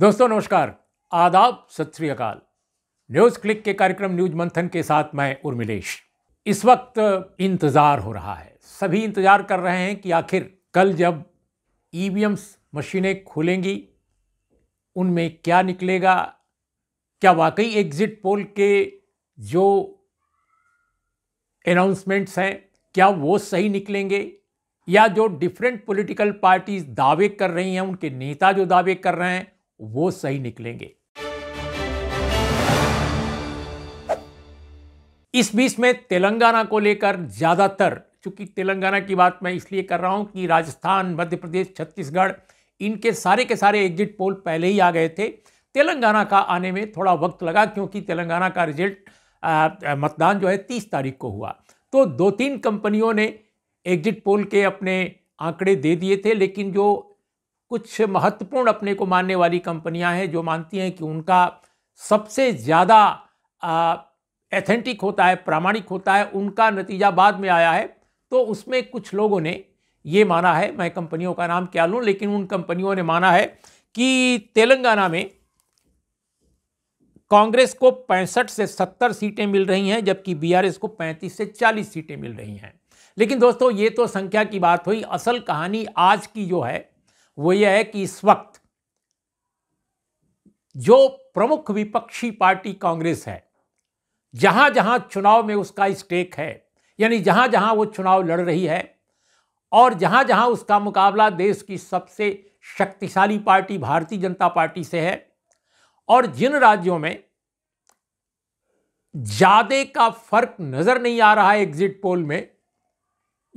दोस्तों नमस्कार आदाब सत श्रीकाल अकाल न्यूज़ क्लिक के कार्यक्रम न्यूज मंथन के साथ मैं उर्मिलेश इस वक्त इंतज़ार हो रहा है सभी इंतज़ार कर रहे हैं कि आखिर कल जब ई e मशीनें खुलेंगी उनमें क्या निकलेगा क्या वाकई एग्ज़िट पोल के जो अनाउंसमेंट्स हैं क्या वो सही निकलेंगे या जो डिफरेंट पॉलिटिकल पार्टीज दावे कर रही हैं उनके नेता जो दावे कर रहे हैं वो सही निकलेंगे इस बीच में तेलंगाना को लेकर ज़्यादातर चूंकि तेलंगाना की बात मैं इसलिए कर रहा हूं कि राजस्थान मध्य प्रदेश छत्तीसगढ़ इनके सारे के सारे एग्जिट पोल पहले ही आ गए थे तेलंगाना का आने में थोड़ा वक्त लगा क्योंकि तेलंगाना का रिजल्ट मतदान जो है तीस तारीख को हुआ तो दो तीन कंपनियों ने एग्जिट पोल के अपने आंकड़े दे दिए थे लेकिन जो कुछ महत्वपूर्ण अपने को मानने वाली कंपनियां हैं जो मानती हैं कि उनका सबसे ज़्यादा एथेंटिक होता है प्रामाणिक होता है उनका नतीजा बाद में आया है तो उसमें कुछ लोगों ने ये माना है मैं कंपनियों का नाम क्या लूँ लेकिन उन कंपनियों ने माना है कि तेलंगाना में कांग्रेस को पैंसठ से सत्तर सीटें मिल रही हैं जबकि बीआरएस को पैंतीस से चालीस सीटें मिल रही हैं लेकिन दोस्तों ये तो संख्या की बात हुई असल कहानी आज की जो है वो यह है कि इस वक्त जो प्रमुख विपक्षी पार्टी कांग्रेस है जहां जहां चुनाव में उसका स्टेक है यानी जहां जहां वो चुनाव लड़ रही है और जहां जहां उसका मुकाबला देश की सबसे शक्तिशाली पार्टी भारतीय जनता पार्टी से है और जिन राज्यों में ज़्यादा का फर्क नज़र नहीं आ रहा है एग्जिट पोल में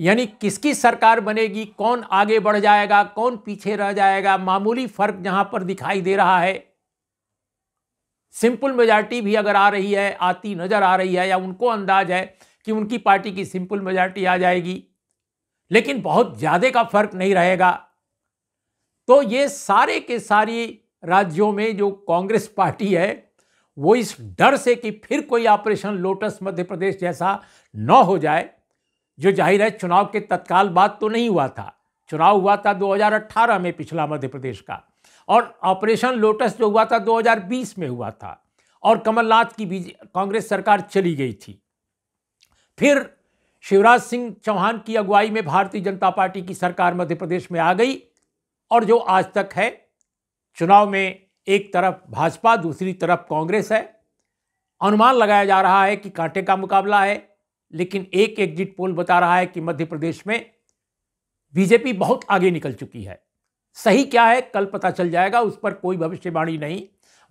यानी किसकी सरकार बनेगी कौन आगे बढ़ जाएगा कौन पीछे रह जाएगा मामूली फर्क जहां पर दिखाई दे रहा है सिंपल मेजॉरिटी भी अगर आ रही है आती नजर आ रही है या उनको अंदाज है कि उनकी पार्टी की सिंपल मेजॉरिटी आ जाएगी लेकिन बहुत ज़्यादा का फर्क नहीं रहेगा तो ये सारे के सारी राज्यों में जो कांग्रेस पार्टी है वो इस डर से कि फिर कोई ऑपरेशन लोटस मध्य प्रदेश जैसा न हो जाए जो जाहिर है चुनाव के तत्काल बाद तो नहीं हुआ था चुनाव हुआ था 2018 में पिछला मध्य प्रदेश का और ऑपरेशन लोटस जो हुआ था 2020 में हुआ था और कमलनाथ की कांग्रेस सरकार चली गई थी फिर शिवराज सिंह चौहान की अगुवाई में भारतीय जनता पार्टी की सरकार मध्य प्रदेश में आ गई और जो आज तक है चुनाव में एक तरफ भाजपा दूसरी तरफ कांग्रेस है अनुमान लगाया जा रहा है कि कांटे का मुकाबला है लेकिन एक एग्जिट पोल बता रहा है कि मध्य प्रदेश में बीजेपी बहुत आगे निकल चुकी है सही क्या है कल पता चल जाएगा उस पर कोई भविष्यवाणी नहीं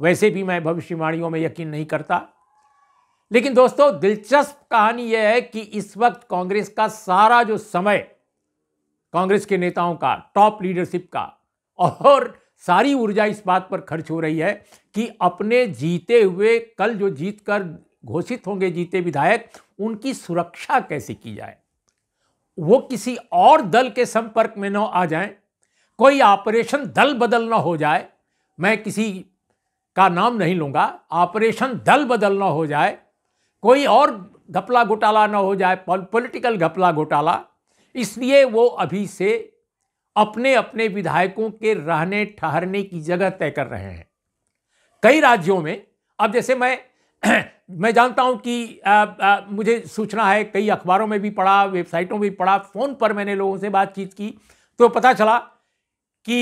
वैसे भी मैं भविष्यवाणियों में यकीन नहीं करता लेकिन दोस्तों दिलचस्प कहानी यह है कि इस वक्त कांग्रेस का सारा जो समय कांग्रेस के नेताओं का टॉप लीडरशिप का और सारी ऊर्जा इस बात पर खर्च हो रही है कि अपने जीते हुए कल जो जीत कर घोषित होंगे जीते विधायक उनकी सुरक्षा कैसे की जाए वो किसी और दल के संपर्क में न आ जाएं, कोई ऑपरेशन दल बदल न हो जाए मैं किसी का नाम नहीं लूँगा ऑपरेशन दल बदल न हो जाए कोई और घपला घोटाला न हो जाए पॉलिटिकल घपला घोटाला इसलिए वो अभी से अपने अपने विधायकों के रहने ठहरने की जगह तय कर रहे हैं कई राज्यों में अब जैसे मैं मैं जानता हूं कि आ, आ, मुझे सूचना है कई अखबारों में भी पढ़ा वेबसाइटों में भी पढ़ा फ़ोन पर मैंने लोगों से बातचीत की तो पता चला कि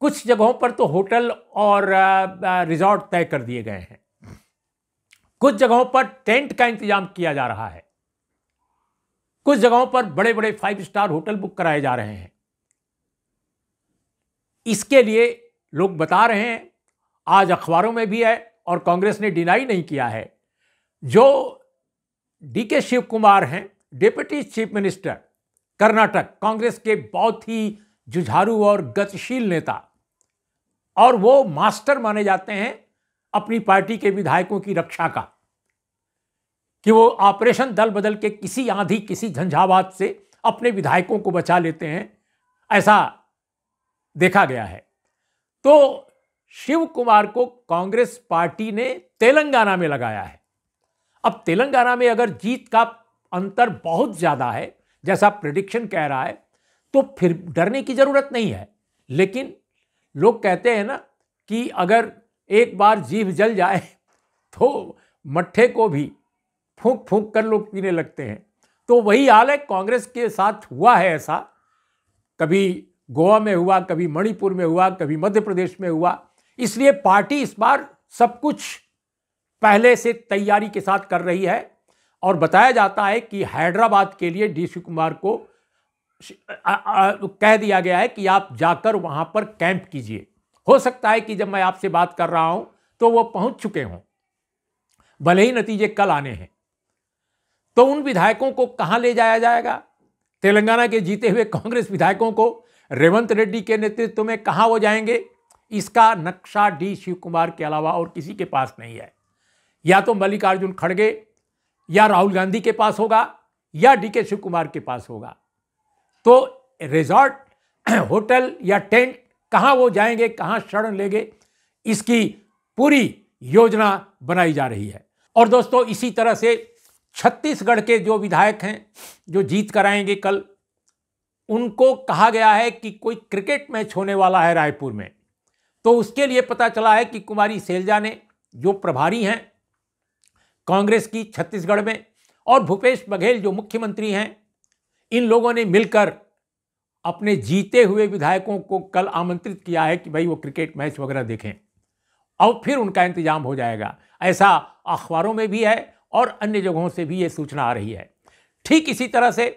कुछ जगहों पर तो होटल और रिजॉर्ट तय कर दिए गए हैं कुछ जगहों पर टेंट का इंतजाम किया जा रहा है कुछ जगहों पर बड़े बड़े फाइव स्टार होटल बुक कराए जा रहे हैं इसके लिए लोग बता रहे हैं आज अखबारों में भी है और कांग्रेस ने डिनाई नहीं किया है जो डीके शिव कुमार हैं deputy chief minister Karnataka Congress के बहुत ही जुझारू और गतिशील नेता और वो मास्टर माने जाते हैं अपनी पार्टी के विधायकों की रक्षा का कि वो ऑपरेशन दल बदल के किसी आंधी किसी झंझावात से अपने विधायकों को बचा लेते हैं ऐसा देखा गया है तो शिव कुमार को कांग्रेस पार्टी ने तेलंगाना में लगाया है अब तेलंगाना में अगर जीत का अंतर बहुत ज़्यादा है जैसा प्रिडिक्शन कह रहा है तो फिर डरने की ज़रूरत नहीं है लेकिन लोग कहते हैं ना कि अगर एक बार जीभ जल जाए तो मट्ठे को भी फूंक फूंक कर लोग पीने लगते हैं तो वही हाल है कांग्रेस के साथ हुआ है ऐसा कभी गोवा में हुआ कभी मणिपुर में हुआ कभी मध्य प्रदेश में हुआ इसलिए पार्टी इस बार सब कुछ पहले से तैयारी के साथ कर रही है और बताया जाता है कि हैदराबाद के लिए डी सी कुमार को कह दिया गया है कि आप जाकर वहां पर कैंप कीजिए हो सकता है कि जब मैं आपसे बात कर रहा हूं तो वो पहुंच चुके हों भले ही नतीजे कल आने हैं तो उन विधायकों को कहां ले जाया जाएगा तेलंगाना के जीते हुए कांग्रेस विधायकों को रेवंत रेड्डी के नेतृत्व में कहां वो जाएंगे इसका नक्शा डी शिव कुमार के अलावा और किसी के पास नहीं है या तो मल्लिकार्जुन खड़गे या राहुल गांधी के पास होगा या डी के शिव कुमार के पास होगा तो रिजॉर्ट होटल या टेंट कहाँ वो जाएंगे कहाँ शरण लेंगे इसकी पूरी योजना बनाई जा रही है और दोस्तों इसी तरह से छत्तीसगढ़ के जो विधायक हैं जो जीत कराएंगे कल उनको कहा गया है कि कोई क्रिकेट मैच होने वाला है रायपुर में तो उसके लिए पता चला है कि कुमारी सेलजा ने जो प्रभारी हैं कांग्रेस की छत्तीसगढ़ में और भूपेश बघेल जो मुख्यमंत्री हैं इन लोगों ने मिलकर अपने जीते हुए विधायकों को कल आमंत्रित किया है कि भाई वो क्रिकेट मैच वगैरह देखें और फिर उनका इंतजाम हो जाएगा ऐसा अखबारों में भी है और अन्य जगहों से भी ये सूचना आ रही है ठीक इसी तरह से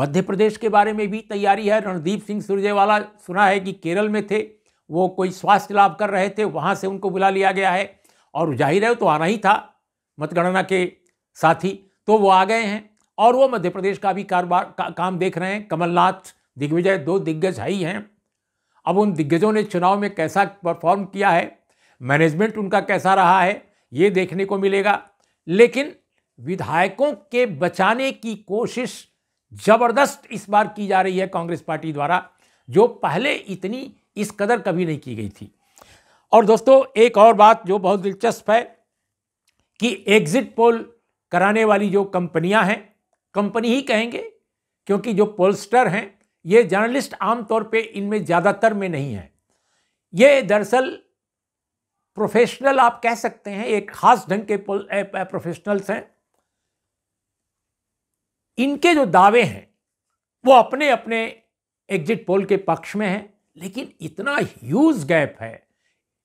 मध्य प्रदेश के बारे में भी तैयारी है रणदीप सिंह सुरजेवाला सुना है कि केरल में थे वो कोई स्वास्थ्य लाभ कर रहे थे वहाँ से उनको बुला लिया गया है और जाहिर है तो आना ही था मतगणना के साथ ही तो वो आ गए हैं और वो मध्य प्रदेश का भी कारोबार का, काम देख रहे हैं कमलनाथ दिग्विजय दो दिग्गज है ही हैं अब उन दिग्गजों ने चुनाव में कैसा परफॉर्म किया है मैनेजमेंट उनका कैसा रहा है ये देखने को मिलेगा लेकिन विधायकों के बचाने की कोशिश जबरदस्त इस बार की जा रही है कांग्रेस पार्टी द्वारा जो पहले इतनी इस कदर कभी नहीं की गई थी और दोस्तों एक और बात जो बहुत दिलचस्प है कि एग्ज़िट पोल कराने वाली जो कंपनियां हैं कंपनी ही कहेंगे क्योंकि जो पोलस्टर हैं ये जर्नलिस्ट आमतौर पे इनमें ज़्यादातर में नहीं है ये दरअसल प्रोफेशनल आप कह सकते हैं एक खास ढंग के प्रोफेशनल्स हैं इनके जो दावे हैं वो अपने अपने एग्जिट पोल के पक्ष में हैं लेकिन इतना ह्यूज गैप है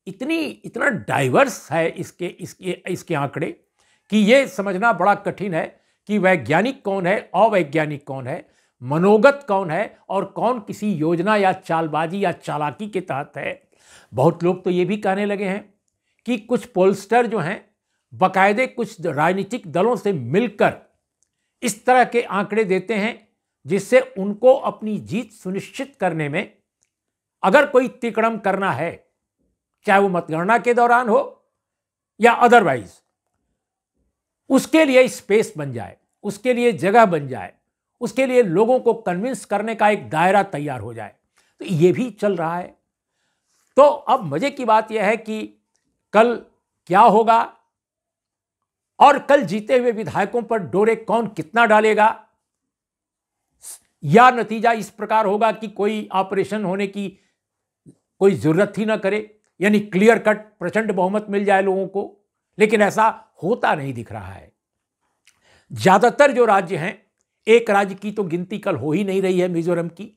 इतनी इतना डाइवर्स है इसके इसके इसके आंकड़े कि ये समझना बड़ा कठिन है कि वैज्ञानिक कौन है अवैज्ञानिक कौन है मनोगत कौन है और कौन किसी योजना या चालबाजी या चालाकी के तहत है बहुत लोग तो ये भी कहने लगे हैं कि कुछ पोलस्टर जो हैं बाकायदे कुछ राजनीतिक दलों से मिलकर इस तरह के आंकड़े देते हैं जिससे उनको अपनी जीत सुनिश्चित करने में अगर कोई तिकड़म करना है चाहे वो मतगणना के दौरान हो या अदरवाइज उसके लिए स्पेस बन जाए उसके लिए जगह बन जाए उसके लिए लोगों को कन्विंस करने का एक दायरा तैयार हो जाए तो ये भी चल रहा है तो अब मजे की बात यह है कि कल क्या होगा और कल जीते हुए विधायकों पर डोरे कौन कितना डालेगा या नतीजा इस प्रकार होगा कि कोई ऑपरेशन होने की कोई ज़रूरत ही ना करे यानी क्लियर कट प्रचंड बहुमत मिल जाए लोगों को लेकिन ऐसा होता नहीं दिख रहा है ज़्यादातर जो राज्य हैं एक राज्य की तो गिनती कल हो ही नहीं रही है मिजोरम की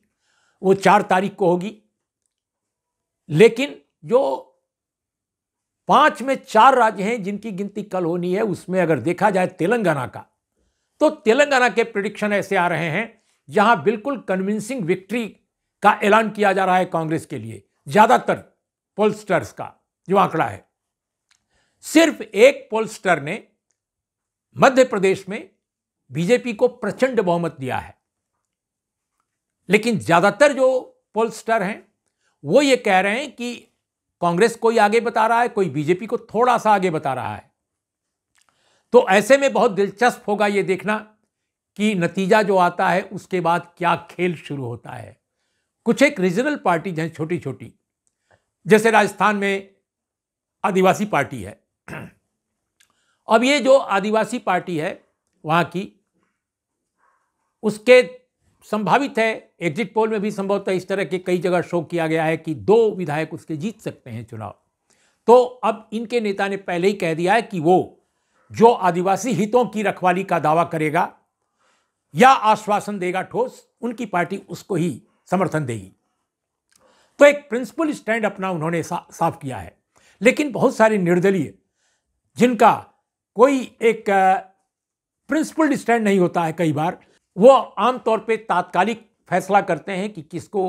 वो चार तारीख को होगी लेकिन जो पांच में चार राज्य हैं जिनकी गिनती कल होनी है उसमें अगर देखा जाए तेलंगाना का तो तेलंगाना के प्रिडिक्शन ऐसे आ रहे हैं जहां बिल्कुल कन्विंसिंग विक्ट्री का ऐलान किया जा रहा है कांग्रेस के लिए ज़्यादातर पोलस्टर्स का जो आंकड़ा है सिर्फ एक पोलस्टर ने मध्य प्रदेश में बीजेपी को प्रचंड बहुमत दिया है लेकिन ज़्यादातर जो पोलस्टर हैं वो ये कह रहे हैं कि कांग्रेस कोई आगे बता रहा है कोई बीजेपी को थोड़ा सा आगे बता रहा है तो ऐसे में बहुत दिलचस्प होगा ये देखना कि नतीजा जो आता है उसके बाद क्या खेल शुरू होता है कुछ एक रीजनल पार्टीज हैं छोटी छोटी जैसे राजस्थान में आदिवासी पार्टी है अब ये जो आदिवासी पार्टी है वहाँ की उसके संभावित है एग्जिट पोल में भी संभवतः इस तरह के कई जगह शो किया गया है कि दो विधायक उसके जीत सकते हैं चुनाव तो अब इनके नेता ने पहले ही कह दिया है कि वो जो आदिवासी हितों की रखवाली का दावा करेगा या आश्वासन देगा ठोस उनकी पार्टी उसको ही समर्थन देगी तो एक प्रिंसिपल स्टैंड अपना उन्होंने सा, साफ किया है लेकिन बहुत सारे निर्दलीय जिनका कोई एक प्रिंसिपल स्टैंड नहीं होता है कई बार वो आमतौर पे तात्कालिक फैसला करते हैं कि किसको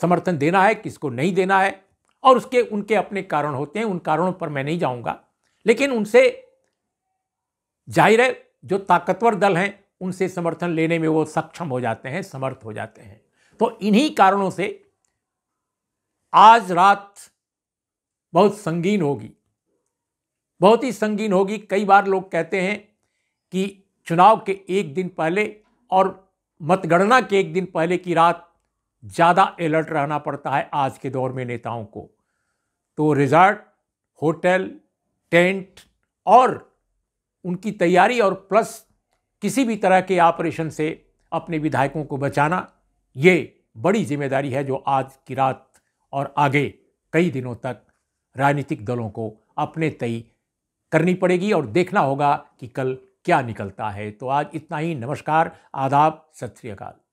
समर्थन देना है किसको नहीं देना है और उसके उनके अपने कारण होते हैं उन कारणों पर मैं नहीं जाऊंगा लेकिन उनसे जाहिर है जो ताकतवर दल हैं उनसे समर्थन लेने में वो सक्षम हो जाते हैं समर्थ हो जाते हैं तो इन्हीं कारणों से आज रात बहुत संगीन होगी बहुत ही संगीन होगी कई बार लोग कहते हैं कि चुनाव के एक दिन पहले और मतगणना के एक दिन पहले की रात ज़्यादा अलर्ट रहना पड़ता है आज के दौर में नेताओं को तो रिजॉर्ट होटल टेंट और उनकी तैयारी और प्लस किसी भी तरह के ऑपरेशन से अपने विधायकों को बचाना ये बड़ी जिम्मेदारी है जो आज की रात और आगे कई दिनों तक राजनीतिक दलों को अपने तय करनी पड़ेगी और देखना होगा कि कल क्या निकलता है तो आज इतना ही नमस्कार आदाब सत श्रीकाल